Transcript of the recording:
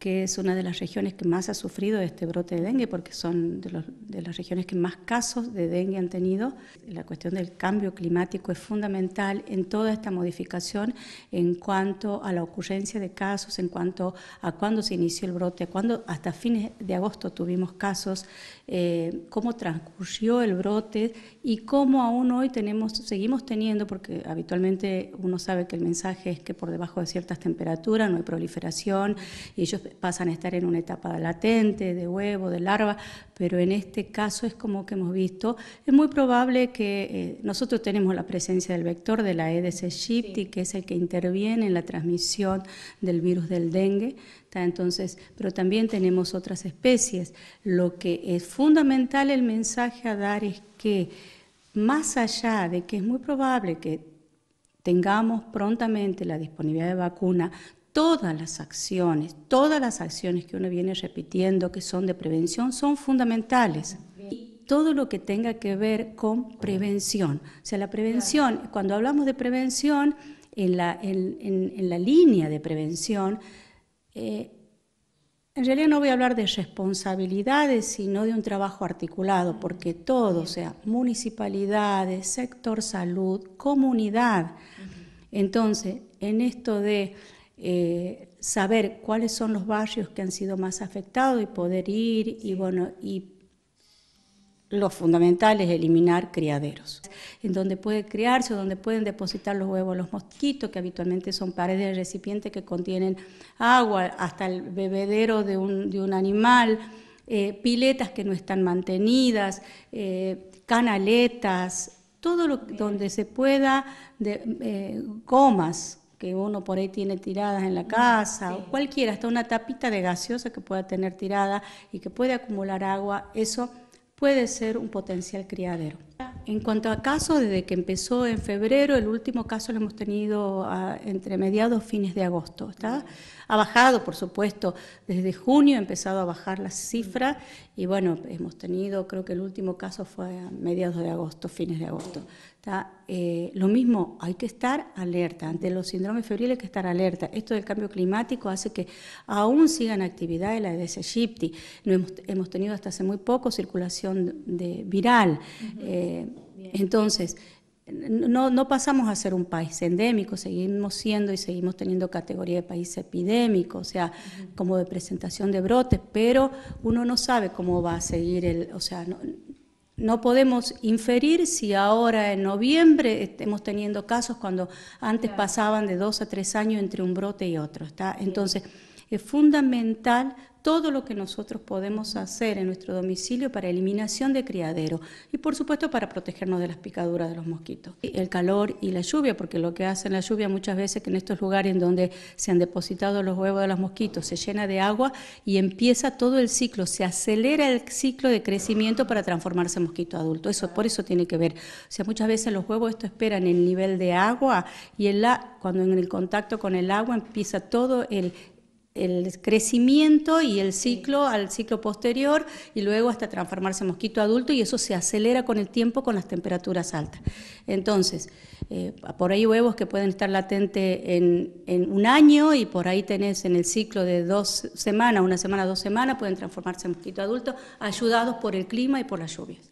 que es una de las regiones que más ha sufrido este brote de dengue, porque son de, las regiones que más casos de dengue han tenido. La cuestión del cambio climático es fundamental en toda esta modificación en cuanto a la ocurrencia de casos, en cuanto a cuándo se inició el brote, cuándo hasta fines de agosto tuvimos casos, eh, cómo transcurrió el brote y cómo aún hoy tenemos, seguimos teniendo, porque habitualmente uno sabe que el mensaje es que por debajo de ciertas temperaturas no hay proliferación y ellos pasan a estar en una etapa latente, de huevo, de larva, pero en este caso es como que hemos visto, es muy probable que eh, nosotros tenemos la presencia del vector de la Aedes aegypti, que es el que interviene en la transmisión del virus del dengue, entonces, pero también tenemos otras especies. Lo que es fundamental el mensaje a dar es que más allá de que es muy probable que tengamos prontamente la disponibilidad de vacuna todas las acciones, todas las acciones que uno viene repitiendo que son de prevención son fundamentales. Y todo lo que tenga que ver con prevención. O sea, la prevención, cuando hablamos de prevención, en la, la línea de prevención, eh, en realidad no voy a hablar de responsabilidades, sino de un trabajo articulado, porque todo, o sea, municipalidades, sector salud, comunidad. Entonces, en esto de eh, saber cuáles son los barrios que han sido más afectados y poder ir y bueno, y lo fundamental es eliminar criaderos, en donde puede criarse o donde pueden depositar los huevos los mosquitos, que habitualmente son paredes de recipiente que contienen agua, hasta el bebedero de un, animal, eh, piletas que no están mantenidas, eh, canaletas, todo lo donde se pueda, de, gomas, que uno por ahí tiene tiradas en la casa, o cualquiera, hasta una tapita de gaseosa que pueda tener tirada y que puede acumular agua, eso puede ser un potencial criadero. En cuanto a casos, desde que empezó en febrero, el último caso lo hemos tenido ah, entre mediados fines de agosto. ¿está? Ha bajado, por supuesto, desde junio ha empezado a bajar la cifra y bueno, hemos tenido, creo que el último caso fue a mediados de agosto, fines de agosto. Eh, lo mismo, hay que estar alerta. Ante los síndromes febriles hay que estar alerta. Esto del cambio climático hace que aún sigan actividades la de Egypti. No hemos, tenido hasta hace muy poco circulación de, viral. Eh, entonces, no, no, pasamos a ser un país endémico, seguimos siendo y seguimos teniendo categoría de país epidémico, o sea, como de presentación de brotes, pero uno no sabe cómo va a seguir el, o sea, no podemos inferir si ahora en noviembre estemos teniendo casos cuando antes pasaban de dos a tres años entre un brote y otro. ¿está? Entonces, es fundamental todo lo que nosotros podemos hacer en nuestro domicilio para eliminación de criadero y por supuesto para protegernos de las picaduras de los mosquitos. El calor y la lluvia, porque lo que hace la lluvia muchas veces que en estos lugares en donde se han depositado los huevos de los mosquitos se llena de agua y empieza todo el ciclo, se acelera el ciclo de crecimiento para transformarse en mosquito adulto. Eso por eso tiene que ver. O sea, muchas veces los huevos esto esperan el nivel de agua y cuando en el contacto con el agua empieza todo el el crecimiento y el ciclo al ciclo posterior y luego hasta transformarse en mosquito adulto y eso se acelera con el tiempo con las temperaturas altas. Entonces, eh, por ahí huevos que pueden estar latentes en, en, un año y por ahí tenés en el ciclo de dos semanas, una semana, dos semanas, pueden transformarse en mosquito adulto, ayudados por el clima y por las lluvias.